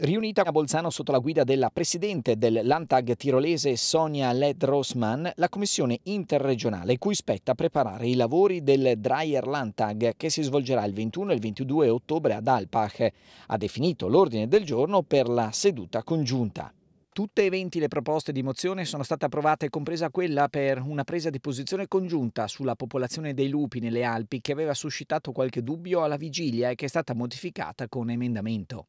Riunita a Bolzano sotto la guida della presidente del Landtag tirolese Sonia Led-Rosman, la commissione interregionale cui spetta preparare i lavori del Dreier Landtag che si svolgerà il 21 e il 22 ottobre ad Alpach, ha definito l'ordine del giorno per la seduta congiunta. Tutte e 20 le proposte di mozione sono state approvate, compresa quella per una presa di posizione congiunta sulla popolazione dei lupi nelle Alpi che aveva suscitato qualche dubbio alla vigilia e che è stata modificata con emendamento.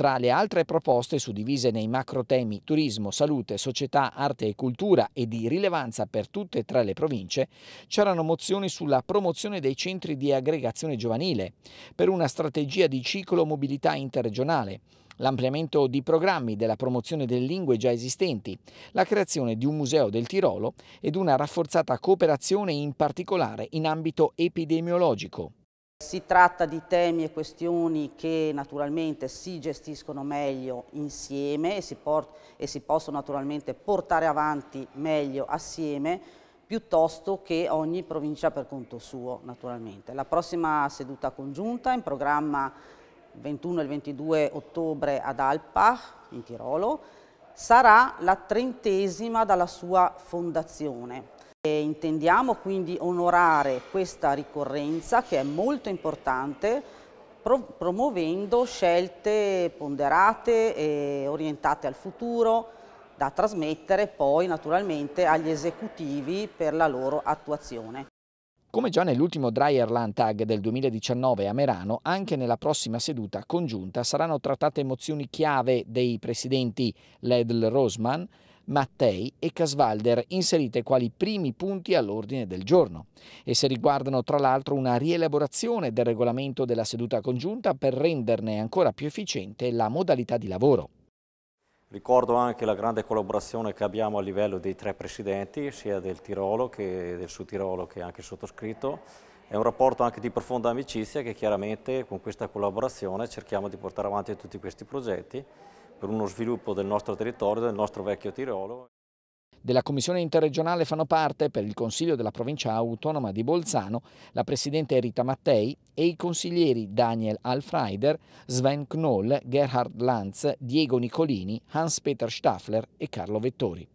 Tra le altre proposte suddivise nei macro temi turismo, salute, società, arte e cultura e di rilevanza per tutte e tre le province, c'erano mozioni sulla promozione dei centri di aggregazione giovanile, per una strategia di ciclo mobilità interregionale, l'ampliamento di programmi della promozione delle lingue già esistenti, la creazione di un museo del Tirolo ed una rafforzata cooperazione in particolare in ambito epidemiologico. Si tratta di temi e questioni che naturalmente si gestiscono meglio insieme e si, e si possono naturalmente portare avanti meglio assieme piuttosto che ogni provincia per conto suo naturalmente. La prossima seduta congiunta in programma 21 e 22 ottobre ad Alpach in Tirolo sarà la trentesima dalla sua fondazione. E intendiamo quindi onorare questa ricorrenza che è molto importante promuovendo scelte ponderate e orientate al futuro da trasmettere poi naturalmente agli esecutivi per la loro attuazione. Come già nell'ultimo Dryer Landtag del 2019 a Merano, anche nella prossima seduta congiunta saranno trattate mozioni chiave dei presidenti Ledl Rosman, Mattei e Casvalder, inserite quali primi punti all'ordine del giorno. Esse riguardano tra l'altro una rielaborazione del regolamento della seduta congiunta per renderne ancora più efficiente la modalità di lavoro. Ricordo anche la grande collaborazione che abbiamo a livello dei tre presidenti, sia del Tirolo che del Sud Tirolo che anche sottoscritto. È un rapporto anche di profonda amicizia che chiaramente con questa collaborazione cerchiamo di portare avanti tutti questi progetti per uno sviluppo del nostro territorio, del nostro vecchio Tirolo. Della commissione interregionale fanno parte, per il Consiglio della provincia autonoma di Bolzano, la presidente Rita Mattei e i consiglieri Daniel Alfreider, Sven Knoll, Gerhard Lanz, Diego Nicolini, Hans-Peter Staffler e Carlo Vettori.